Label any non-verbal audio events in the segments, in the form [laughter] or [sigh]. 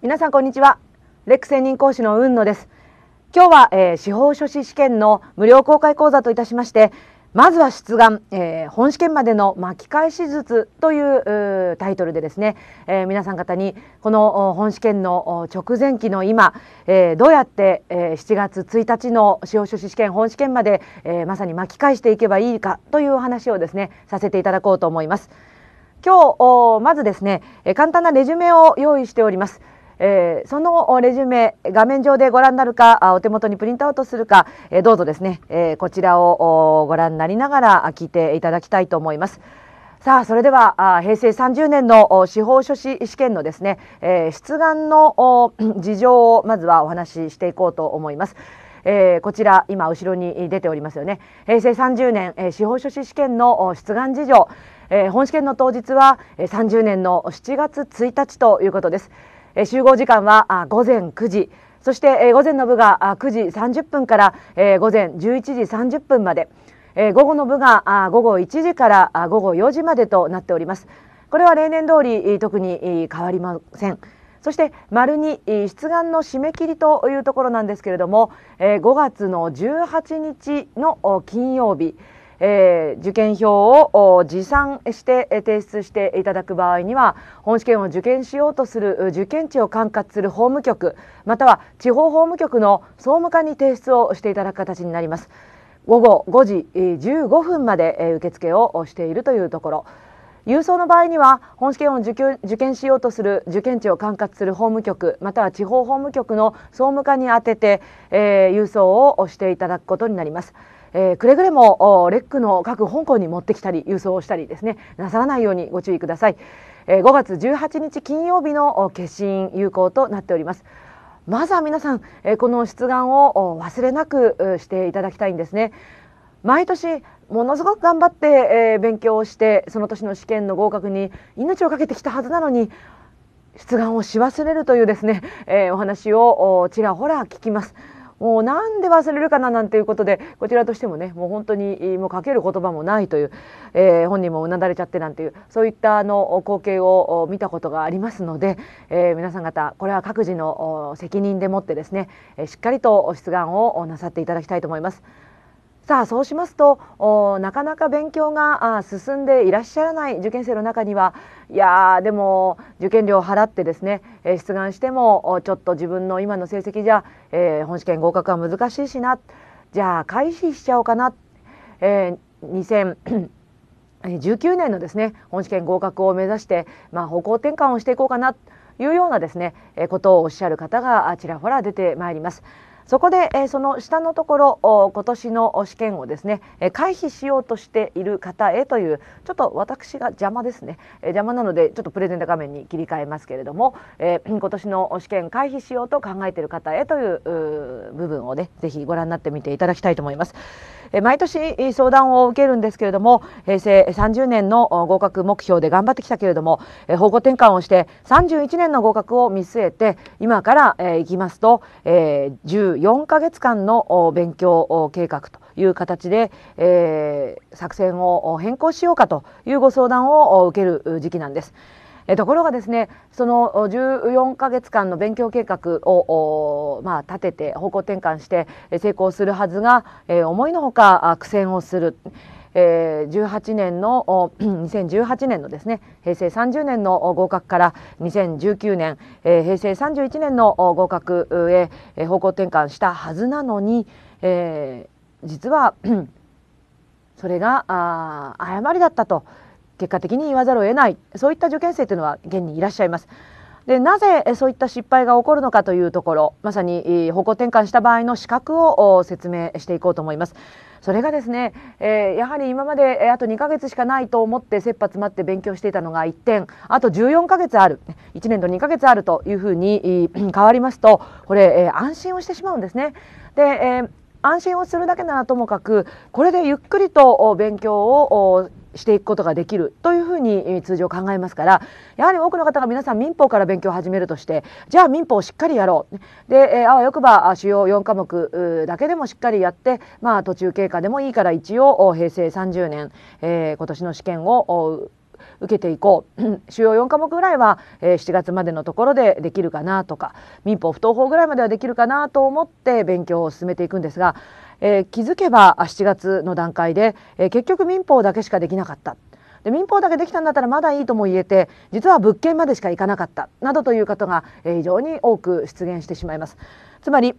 皆さんこんにちはレック専任講師の雲野です今日は、えー、司法書士試験の無料公開講座といたしましてまずは出願、えー、本試験までの巻き返し術というタイトルでですね、えー、皆さん方にこの本試験の直前期の今、えー、どうやって、えー、7月1日の司法書士試験本試験まで、えー、まさに巻き返していけばいいかという話をですねさせていただこうと思います。今日まずですね簡単なレジュメを用意しております。えー、そのレジュメ画面上でご覧になるかお手元にプリントアウトするか、えー、どうぞですね、えー、こちらをご覧になりながら聞いていただきたいと思います。さあそれでは平成30年の司法書士試験のですね、えー、出願の [clears throat] 事情をまずはお話ししていこうと思います。えー、こちら今後ろに出ておりますよね平成30年、えー、司法書士試験の出願事情、えー、本試験の当日は30年の7月1日ということです。え集合時間は午前9時そして、え午前の部が9時30分から、え午前11時30分まで、え午後の部が午後1時から午後4時までとなっておりますこれは例年通り特に変わりませんそして丸に出願の締め切りというところなんですけれども5月の18日の金曜日えー、受験票を持参して提出していただく場合には本試験を受験しようとする受験地を管轄する法務局または地方法務局の総務課に提出をしていただく形になります。午後5時15分まで受付をしているというところ郵送の場合には本試験を受験しようとする受験地を管轄する法務局または地方法務局の総務課に宛てて、えー、郵送をしていただくことになります。えー、くれぐれもレックの各香港に持ってきたり輸送したりですねなさらないようにご注意ください、えー、5月18日金曜日の決心有効となっておりますまずは皆さん、えー、この出願を忘れなくしていただきたいんですね毎年ものすごく頑張って、えー、勉強をしてその年の試験の合格に命を懸けてきたはずなのに出願をし忘れるというですね、えー、お話をちらほら聞きます。もうなんで忘れるかななんていうことでこちらとしてもねもう本当にもうかける言葉もないという、えー、本人もうなだれちゃってなんていうそういったあの光景を見たことがありますので、えー、皆さん方これは各自の責任でもってですねしっかりと出願をなさっていただきたいと思います。さあそうしますとなかなか勉強が進んでいらっしゃらない受験生の中にはいやでも受験料を払ってですね、えー、出願してもちょっと自分の今の成績じゃ、えー、本試験合格は難しいしなじゃあ開始しちゃおうかな、えー、2019年のですね本試験合格を目指して、まあ、方向転換をしていこうかなというようなですねことをおっしゃる方がちらほら出てまいります。そこで、えー、その下のところ今年の試験をですね、え回避しようとしている方へというちょっと私が邪魔ですね、え邪魔なのでちょっとプレゼント画面に切り替えますけれども、えー、今年の試験回避しようと考えている方へという部分をねぜひご覧になってみていただきたいと思います。毎年相談を受けるんですけれども平成30年の合格目標で頑張ってきたけれども方向転換をして31年の合格を見据えて今から行きますと14か月間の勉強計画という形で、え作戦を変更しようかというご相談を受ける時期なんです。えところがですねその14ヶ月間の勉強計画を、まあ、立てて方向転換して成功するはずが、え思いのほか苦戦をする。え18年の2018年 [clears throat] のですね平成30年の合格から2019年、え平成31年の合格へ方向転換したはずなのに、え実は [clears throat] それが誤りだったと。結果的に言わざるを得ないそういった受験生というのは現にいらっしゃいます。でなぜそういった失敗が起こるのかというところまさに方向転換した場合の資格を説明していこうと思います。それがですね、えー、やはり今まであと2ヶ月しかないと思って切羽詰まって勉強していたのが1点あと14ヶ月ある1年と2ヶ月あるというふうに [clears throat] 変わりますとこれ、えー、安心をしてしまうんですね。で、えー安心をするだけならともかくこれでゆっくりと勉強をしていくことができるというふうに通常考えますからやはり多くの方が皆さん民法から勉強を始めるとしてじゃあ民法をしっかりやろうであわよくば主要4科目だけでもしっかりやって、まあ、途中経過でもいいから一応平成30年、えー、今年の試験を受けていこう主要4科目ぐらいは、えー、7月までのところでできるかなとか民法不当法ぐらいまではできるかなと思って勉強を進めていくんですが、えー、気づけば7月の段階で、えー、結局民法だけしかできなかった。で民法だけできたんだったらまだいいとも言えて実は物件までしか行かなかったなどという方が、非常に多く出現してしまいます。つまり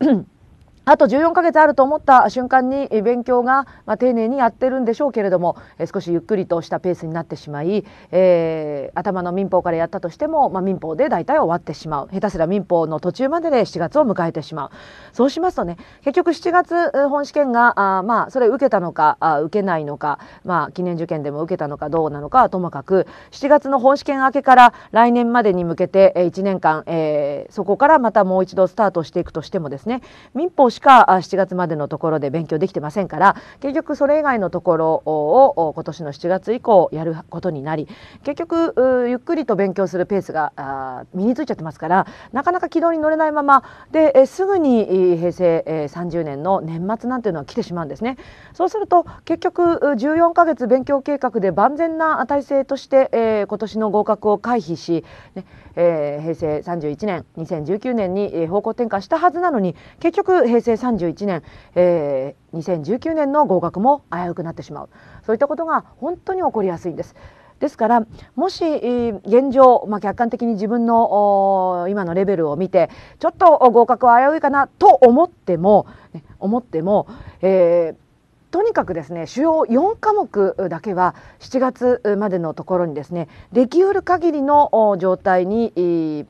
あと14ヶ月あると思った瞬間に勉強が、ま丁寧にやってるんでしょうけれども、え少しゆっくりとしたペースになってしまい、えー、頭の民法からやったとしても、まあ、民法で大体終わってしまう下手すら民法の途中までで7月を迎えてしまうそうしますとね結局7月本試験があまあそれ受けたのかあ受けないのか、まあ、記念受験でも受けたのかどうなのかはともかく7月の本試験明けから来年までに向けて1年間、えー、そこからまたもう一度スタートしていくとしてもですね民法しか7月までのところで勉強できてませんから結局それ以外のところを今年の7月以降やることになり結局ゆっくりと勉強するペースが身についちゃってますからなかなか軌道に乗れないままですぐに平成30年の年末なんていうのは来てしまうんですね。そうすると結局14ヶ月勉強計画で万全な体制として、えー、今年の合格を回避し、ねえー、平成31年2019年に方向転換したはずなのに結局平成成31年、えー、2019年の合格も危うくなってしまうそういったことが本当に起こりやすいんです。ですからもし現状、まあ、客観的に自分の今のレベルを見てちょっと合格は危ういかなと思っても、ね、思っても、えー、とにかくですね主要4科目だけは7月までのところにですねできうる限りの状態に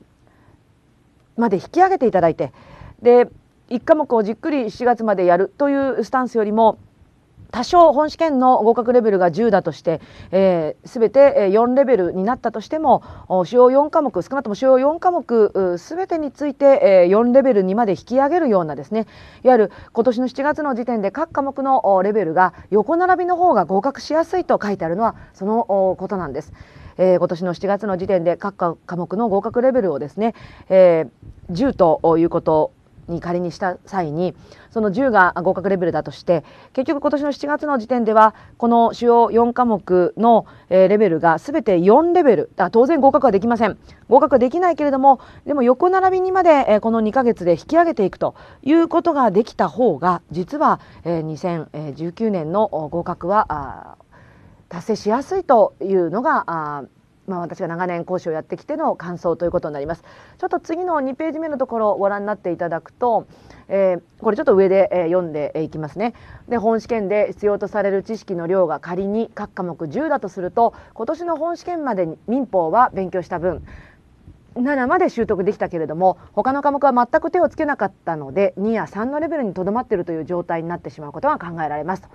まで引き上げていただいてで1科目をじっくり7月までやるというスタンスよりも多少本試験の合格レベルが10だとして、えー、全て4レベルになったとしても主要4科目少なくとも主要4科目全てについて、4レベルにまで引き上げるようなですねいわゆる今年の7月の時点で各科目のレベルが横並びの方が合格しやすいと書いてあるのはそのことなんです。えー、今年の7月の時点で各科目の合格レベルをですね、えー、10ということに仮にした際にその10が合格レベルだとして結局今年の7月の時点ではこの主要4科目の、えレベルが全て4レベルあ当然合格はできません合格はできないけれどもでも横並びにまで、えこの2ヶ月で引き上げていくということができた方が実は、え2019年の合格は達成しやすいというのがまあ、私が長年講師をやってきての感想ということになりますちょっと次の2ページ目のところをご覧になっていただくと、えー、これちょっと上で、えー、読んでいきますねで本試験で必要とされる知識の量が仮に各科目10だとすると今年の本試験までに民法は勉強した分7まで習得できたけれども他の科目は全く手をつけなかったので2や3のレベルにとどまっているという状態になってしまうことが考えられますと。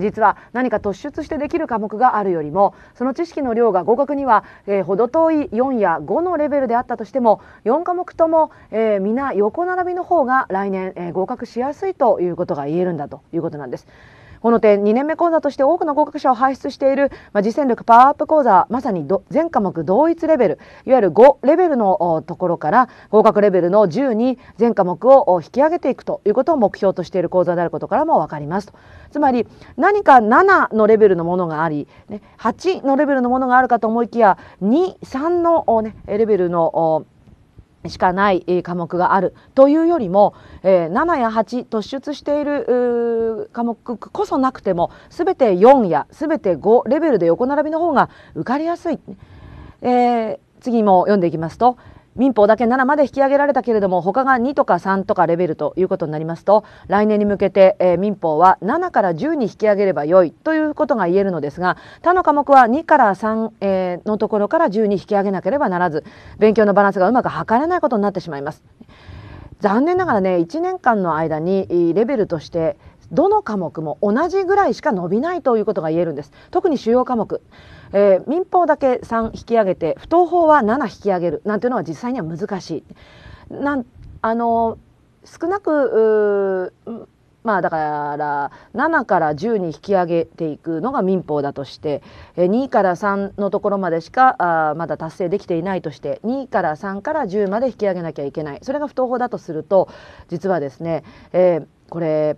実は何か突出してできる科目があるよりもその知識の量が合格には、えー、程遠い4や5のレベルであったとしても4科目とも、えー、皆横並びの方が来年、えー、合格しやすいということが言えるんだということなんです。この点2年目講座として多くの合格者を輩出している、まあ、実践力パワーアップ講座まさに全科目同一レベルいわゆる5レベルのところから合格レベルの10に全科目を引き上げていくということを目標としている講座であることからも分かりますつまり何か7のレベルのものがあり、ね、8のレベルのものがあるかと思いきや23の、ね、レベルのしかない科目があるというよりも、え7や8突出している科目こそなくても全て4や全て5レベルで横並びの方が受かりやすい。えー、次も読んでいきますと民法だけ7まで引き上げられたけれども他が2とか3とかレベルということになりますと来年に向けて、えー、民法は7から10に引き上げればよいということが言えるのですが他の科目は2から3、えー、のところから10に引き上げなければならず勉強のバランスがうまく測れないことになってしまいます。残念ながらね1年間の間にレベルとしてどの科目も同じぐらいしか伸びないということが言えるんです特に主要科目えー、民法だけ3引き上げて不当法は7引き上げるなんていうのは実際には難しい。なんあの少なくまあだから7から10に引き上げていくのが民法だとして2から3のところまでしかあまだ達成できていないとして2から3から10まで引き上げなきゃいけないそれが不当法だとすると実はですね、えー、これ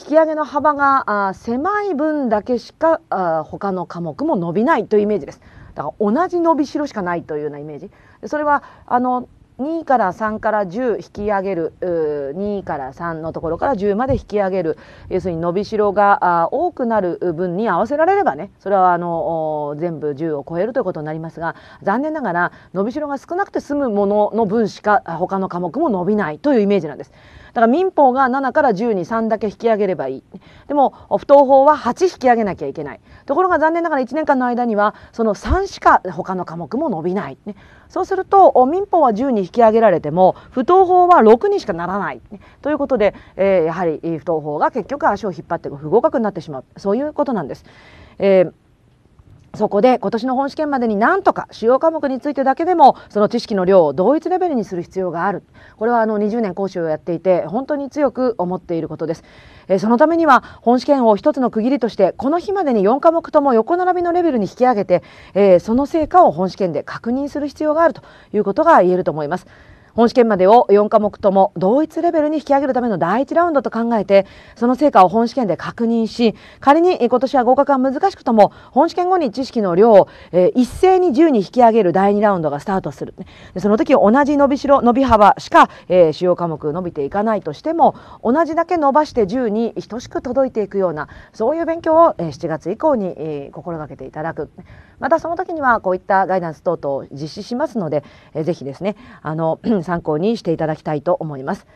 引き上げの幅があ狭い分だけしかあ他の科目も伸びないというイメージですだから同じ伸びしろしかないというようなイメージそれはあの2から3から10引き上げる2から3のところから10まで引き上げる要するに伸びしろが多くなる分に合わせられればねそれはあの全部10を超えるということになりますが残念ながら伸びしろが少なくて済むものの分しか他の科目も伸びないというイメージなんです。だから民法が7から10に3だけ引き上げればいいでも不当法は8引き上げなきゃいけないところが残念ながら1年間の間にはその3しか他の科目も伸びない、ね、そうすると民法は10に引き上げられても不当法は6にしかならないということで、えー、やはり不当法が結局足を引っ張って不合格になってしまうそういうことなんです。えーそこで今年の本試験までになんとか主要科目についてだけでもその知識の量を同一レベルにする必要があるこれはあの20年講習をやっていて本当に強く思っていることです、えー、そのためには本試験を一つの区切りとしてこの日までに4科目とも横並びのレベルに引き上げて、えー、その成果を本試験で確認する必要があるということが言えると思います本試験までを4科目とも同一レベルに引き上げるための第1ラウンドと考えてその成果を本試験で確認し仮に今年は合格が難しくとも本試験後に知識の量を、え一斉に10に引き上げる第2ラウンドがスタートするその時同じ伸びしろ伸び幅しか、えー、主要科目伸びていかないとしても同じだけ伸ばして10に等しく届いていくようなそういう勉強を、え7月以降に、え心がけていただく。またその時にはこういったガイダンス等々を実施しますので、えー、ぜひですねあの [clears throat] 参考にしていただきたいと思います。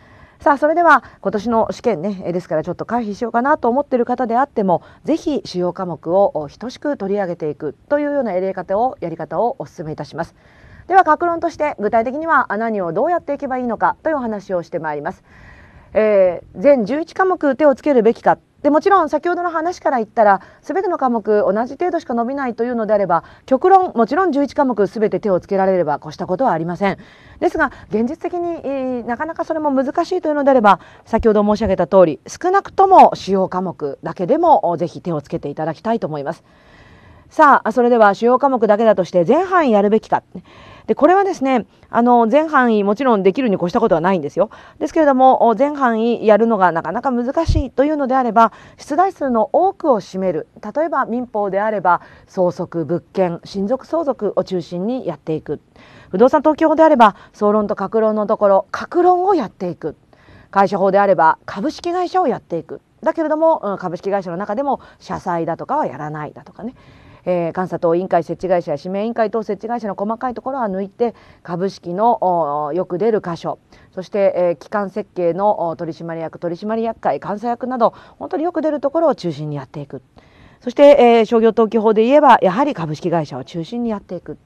さあそれでは今年の試験ねですからちょっと回避しようかなと思っている方であってもぜひ主要科目を等しく取り上げていくというようなやり方をやり方をお勧めいたします。では各論として具体的には何をどうやっていけばいいのかというお話をしてまいります。えー、全11科目手をつけるべきかでもちろん先ほどの話から言ったら全ての科目同じ程度しか伸びないというのであれば極論もちろん11科目全て手をつけられれば越したことはありませんですが現実的に、えー、なかなかそれも難しいというのであれば先ほど申し上げた通り少なくとも主要科目だけでもぜひ手をつけていただきたいと思いますさあそれでは主要科目だけだとして前半やるべきかでこれはですねあの全範囲もちろんできるに越したことはないんですよですけれども全範囲やるのがなかなか難しいというのであれば出題数の多くを占める例えば民法であれば相続物件親族相続を中心にやっていく不動産登記法であれば総論と格論のところ格論をやっていく会社法であれば株式会社をやっていくだけれども株式会社の中でも社債だとかはやらないだとかねえー、監査等委員会設置会社や指名委員会等設置会社の細かいところは抜いて株式のよく出る箇所そして、えー、機関設計の取締役取締役会監査役など本当によく出るところを中心にやっていくそして、えー、商業登記法で言えばやはり株式会社を中心にやっていく。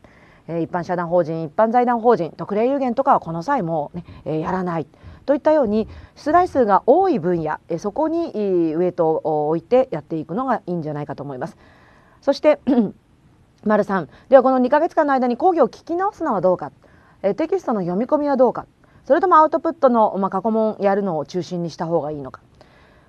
一般社団法人一般財団法人特例有限とかはこの際もうね、ね、やらないといったように出題数が多い分野そこにウエイトを置いてやっていくのがいいんじゃないかと思います。そして [clears throat] 丸んではこの2ヶ月間の間に講義を聞き直すのはどうか、えテキストの読み込みはどうかそれともアウトプットの、まあ、過去問やるのを中心にした方がいいのか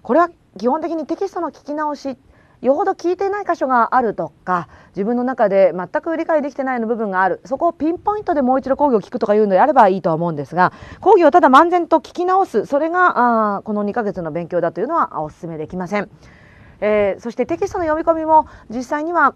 これは基本的にテキストの聞き直しよほど聞いていない箇所があるとか自分の中で全く理解できてないの部分があるそこをピンポイントでもう一度講義を聞くとかいうのであればいいとは思うんですが講義をただ漫然と聞き直すそれがあこの2ヶ月の勉強だというのはお勧めできません。えー、そしてテキストの読み込みも実際には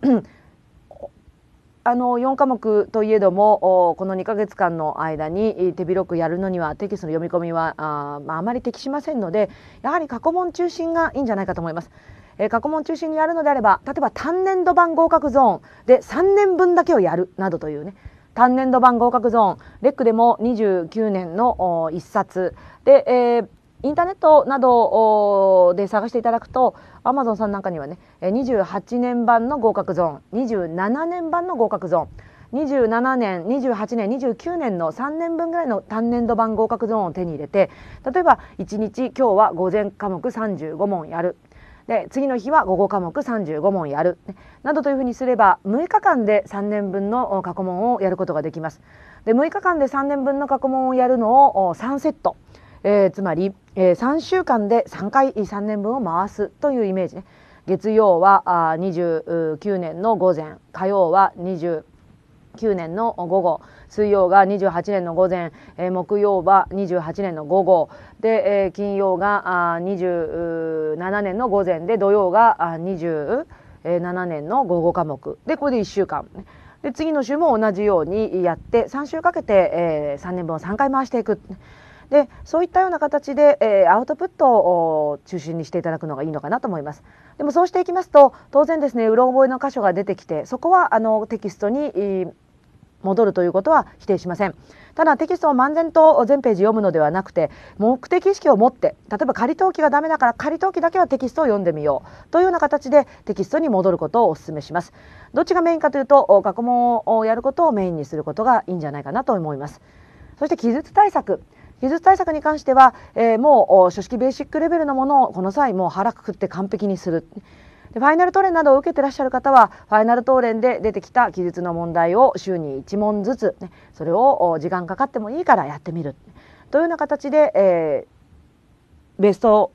あの4科目といえどもこの2か月間の間に手広くやるのにはテキストの読み込みはあ,、まあ、あまり適しませんのでやはり過去問中心がいいんじゃないかと思います。えー、過去問中心にやるのであれば例えば単年度版合格ゾーンで3年分だけをやるなどというね単年度版合格ゾーンレックでも29年の1冊で、えー、インターネットなどで探していただくとアマゾンさんなんかにはね28年版の合格ゾーン27年版の合格ゾーン27年28年29年の3年分ぐらいの単年度版合格ゾーンを手に入れて例えば1日今日は午前科目35問やるで次の日は午後科目35問やるなどというふうにすれば6日間で3年分の過去問をやることができます。で6日間で3年分の過去問をやるのを3セットえー、つまり、えー、3週間で3回3年分を回すというイメージね月曜はあ29年の午前火曜は29年の午後水曜が28年の午前、えー、木曜は28年の午後で、えー、金曜があ27年の午前で土曜があ27年の午後科目でこれで1週間、で次の週も同じようにやって3週かけて、えー、3年分を3回回していく。でそういったような形で、えー、アウトプットを中心にしていただくのがいいのかなと思いますでもそうしていきますと当然ですねうろ覚えの箇所が出てきてそこはあのテキストに、戻るということは否定しませんただテキストを漫然と全ページ読むのではなくて目的意識を持って例えば仮登記がダメだから仮登記だけはテキストを読んでみようというような形でテキストに戻ることをお勧めしますどっちがメインかというと過去問をやることをメインにすることがいいんじゃないかなと思いますそして記述対策技術対策に関しては、えー、もう書式ベーシックレベルのものをこの際もう腹くくって完璧にする。でファイナルトレンなどを受けてらっしゃる方はファイナルトレンで出てきた記述の問題を週に1問ずつ、ね、それを時間かかってもいいからやってみるというような形で、えー、ベスト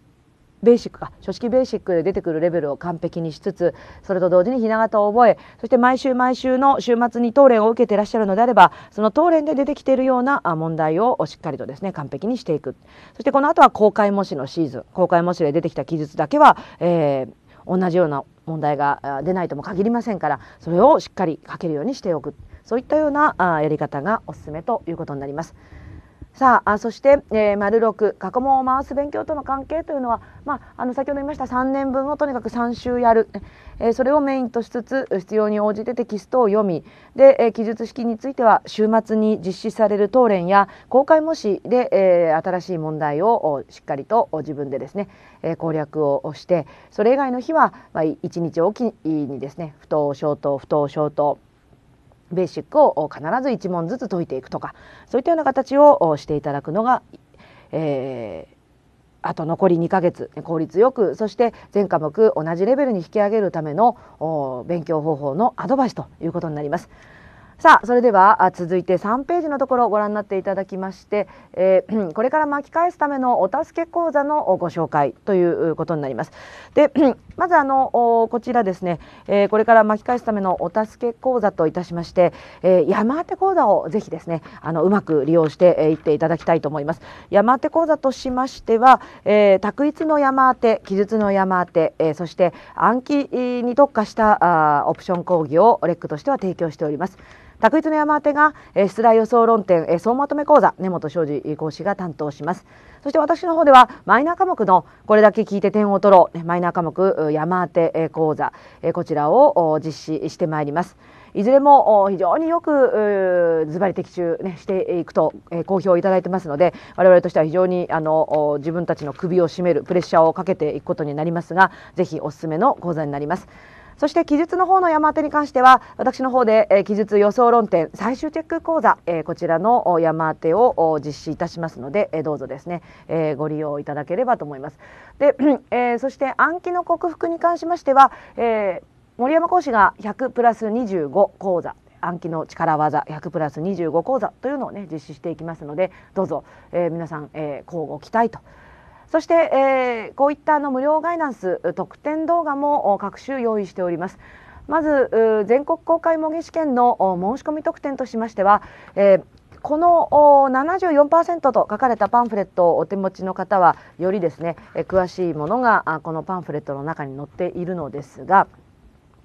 ベーシックか書式ベーシックで出てくるレベルを完璧にしつつそれと同時にひな形を覚えそして毎週毎週の週末に答練を受けていらっしゃるのであればその答練で出てきているような問題をしっかりとですね完璧にしていくそしてこの後は公開模試のシーズン公開模試で出てきた記述だけは、えー、同じような問題が出ないとも限りませんからそれをしっかり書けるようにしておくそういったようなやり方がおすすめということになります。さあそして、えー、丸6過去問を回す勉強との関係というのは、まあ、あの先ほど言いました3年分をとにかく3週やる、えー、それをメインとしつつ必要に応じてテキストを読みで、えー、記述式については週末に実施される答練や公開模試で、えー、新しい問題をしっかりと自分でですね、えー、攻略をしてそれ以外の日は、まあ、1日おきにですね不当消灯不当消灯ベーシックを必ず1問ずつ解いていくとかそういったような形をしていただくのが、えー、あと残り2ヶ月効率よくそして全科目同じレベルに引き上げるための勉強方法のアドバイスということになります。さあそれでは続いて3ページのところをご覧になっていただきまして、えー、[clears throat] これから巻き返すためのお助け講座のご紹介ということになります。で [clears throat] まずあのこちらですね、えー、これから巻き返すためのお助け講座といたしまして、えー、山当て講座をぜひですねあのうまく利用していっていただきたいと思います。山当て講座としましては、えー、一の山当て、記述の山当て、えー、そして暗記に特化したあオプション講義をレックとしては提供しております。卓一の山手が、え出題予想論点、え総まとめ講座根本庄司講師が担当しますそして私の方ではマイナー科目のこれだけ聞いて点を取ろうマイナー科目山手て講座、えこちらを実施してまいりますいずれも非常によくズバリ的中、ね、していくと、え好評いただいてますので我々としては非常にあの自分たちの首を絞めるプレッシャーをかけていくことになりますがぜひおすすめの講座になります。そして記述の方の山当てに関しては私の方で、えー、記述予想論点最終チェック講座、えー、こちらの山当てを実施いたしますので、えー、どうぞですね、えー、ご利用いただければと思います。で、[clears throat] えー、そして暗記の克服に関しましては、えー、森山講師が100プラス25講座暗記の力技100プラス25講座というのをね実施していきますのでどうぞ、えー、皆さん、えー、交互期待と。そして、えー、こういったあの無料ガイダンス特典動画も各種用意しております。まず全国公開模擬試験の申し込み特典としましては、えーこの74%と書かれたパンフレットをお手持ちの方はよりですね詳しいものがこのパンフレットの中に載っているのですが。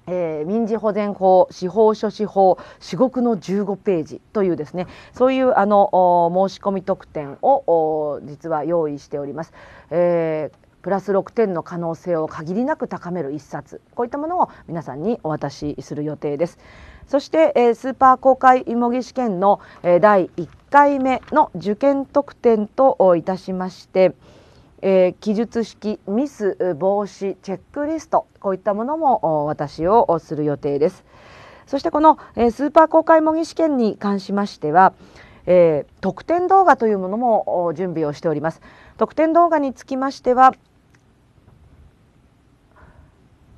えー、民事保全法、司法書士法、至極の15ページというですね、そういうあの申し込み特典を実は用意しております。えープラス6点の可能性を限りなく高める一冊こういったものを皆さんにお渡しする予定ですそして、スーパー公開芋模擬試験の、第1回目の受験特典といたしましてえー、記述式ミス防止チェックリストこういったものも私をする予定です。そしてこの、えー、スーパー公開模擬試験に関しましては、えー、特典動画というものも準備をしております。特典動画につきましては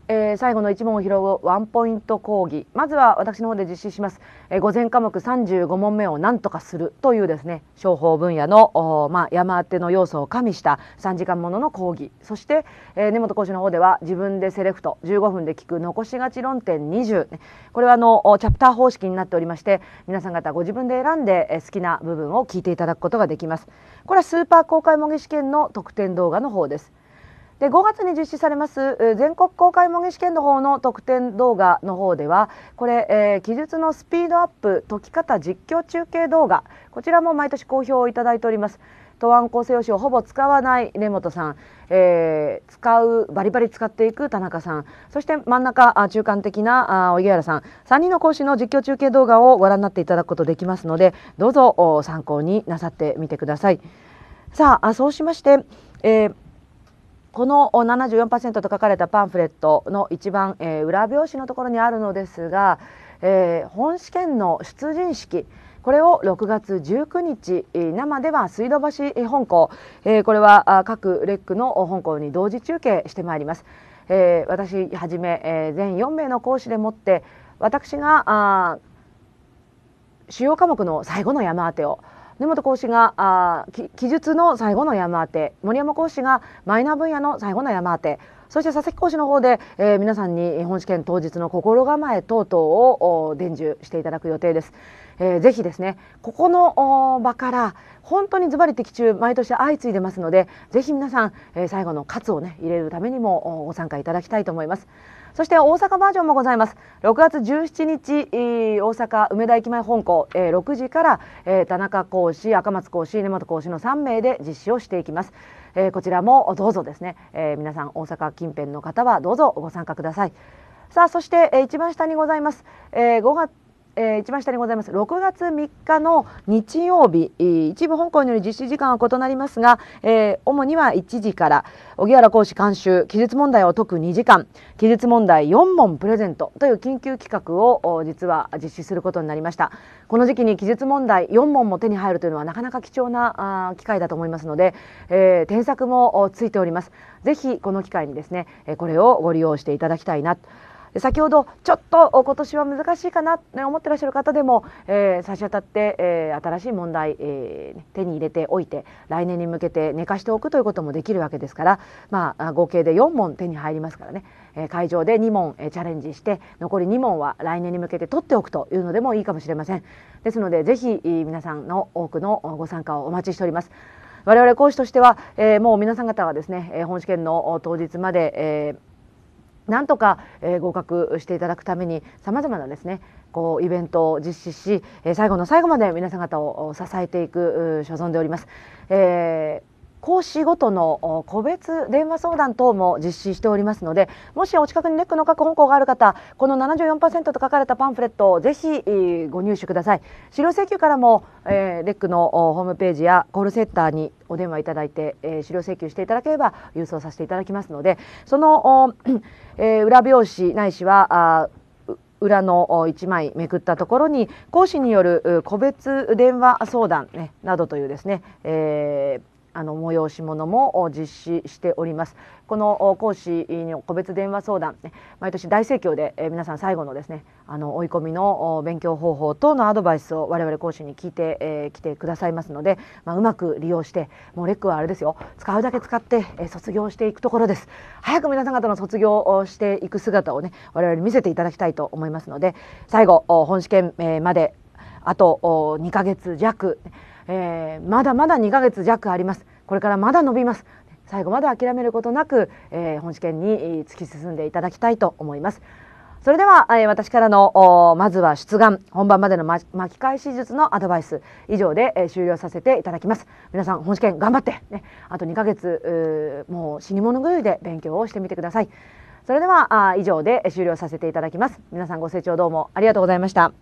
えー、最後の1問を拾うワンポイント講義まずは私の方で実施します、えー、午前科目35問目を何とかするというですね商法分野の、まあ、山当ての要素を加味した3時間ものの講義そして、えー、根本講師の方では自分でセレクト15分で聞く残しがち論点20これはあのチャプター方式になっておりまして皆さん方ご自分で選んで好きな部分を聞いていただくことができますこれはスーパー公開模擬試験の特典動画の方ですで5月に実施されます全国公開模擬試験の方の特典動画の方ではこれ、えー、記述のスピードアップ解き方実況中継動画こちらも毎年好評をいただいております。答案構成用紙をほぼ使わない根本さん、えー、使うバリバリ使っていく田中さんそして真ん中あ中間的なあ荻原さん3人の講師の実況中継動画をご覧になっていただくことできますのでどうぞお参考になさってみてください。さあそうしまして、えーこの74%と書かれたパンフレットの一番、えー、裏表紙のところにあるのですが、えー、本試験の出陣式これを6月19日生では水道橋本校、えー、これは各レックの本校に同時中継してまいります。えー、私はじめ、えー、全4名の講師でもって私があ主要科目の最後の山当てを根本講師があ記述の最後の山当て森山講師がマイナー分野の最後の山当てそして佐々木講師の方で、えー、皆さんに本試験当日の心構え等々を伝授していただく予定です。えー、ぜひですねここの場から本当にズバリ的中毎年相次いでますのでぜひ皆さん、えー、最後の喝をね入れるためにもご参加いただきたいと思います。そして大阪バージョンもございます6月17日、えー、大阪梅田駅前本校、えー、6時から、えー、田中講師赤松講師根本講師の3名で実施をしていきます、えー、こちらもどうぞですね、えー、皆さん大阪近辺の方はどうぞご参加くださいさあそして、えー、一番下にございます、えー、5月えー、一番下にございます6月3日の日曜日、一部香港により実施時間は異なりますが、えー、主には1時から荻原講師監修記述問題を解く2時間記述問題4問プレゼントという緊急企画を実は実施することになりましたこの時期に記述問題4問も手に入るというのはなかなか貴重なあ機会だと思いますので、えー、添削もついておりますぜひこの機会にですねこれをご利用していただきたいなと先ほどちょっと今年は難しいかなと思ってらっしゃる方でも、えー、差し当たって、えー、新しい問題、えー、手に入れておいて来年に向けて寝かしておくということもできるわけですから、まあ、合計で4問手に入りますからね、え会場で2問、えチャレンジして残り2問は来年に向けて取っておくというのでもいいかもしれません。ですのでぜひ皆さんの多くのご参加をお待ちしております。我々講師としては、えもう皆さん方はですね、え本試験の当日まで、えーなんとか、えー、合格していただくためにさまざまなですねこうイベントを実施し、えー、最後の最後まで皆さん方を支えていく所存でおります。えー講師ごとの個別電話相談等も実施しておりますのでもしお近くにネックの各本校がある方この74%と書かれたパンフレットをぜひご入手ください資料請求からも、えー、レックのホームページやコールセンターにお電話いただいて、えー、資料請求していただければ郵送させていただきますのでその、[clears throat] えー、裏表紙ないしは裏の1枚めくったところに講師による個別電話相談、ね、などというですね、えーあの催し物も実施しておりますこの講師の個別電話相談毎年大盛況で皆さん最後のですねあの追い込みの勉強方法等のアドバイスを我々講師に聞いてき、えてくださいますので、まあ、うまく利用してもうレックはあれですよ使うだけ使って、え卒業していくところです早く皆さん方の卒業をしていく姿をね我々見せていただきたいと思いますので最後本試験まであと2ヶ月弱えー、まだまだ2ヶ月弱ありますこれからまだ伸びます最後まで諦めることなく、えー、本試験に突き進んでいただきたいと思いますそれでは、えー、私からのまずは出願本番までの巻き返し術のアドバイス以上で、えー、終了させていただきます皆さん本試験頑張って、ね、あと2ヶ月もう死に物狂いで勉強をしてみてくださいそれでは以上で終了させていただきます皆さんご清聴どうもありがとうございました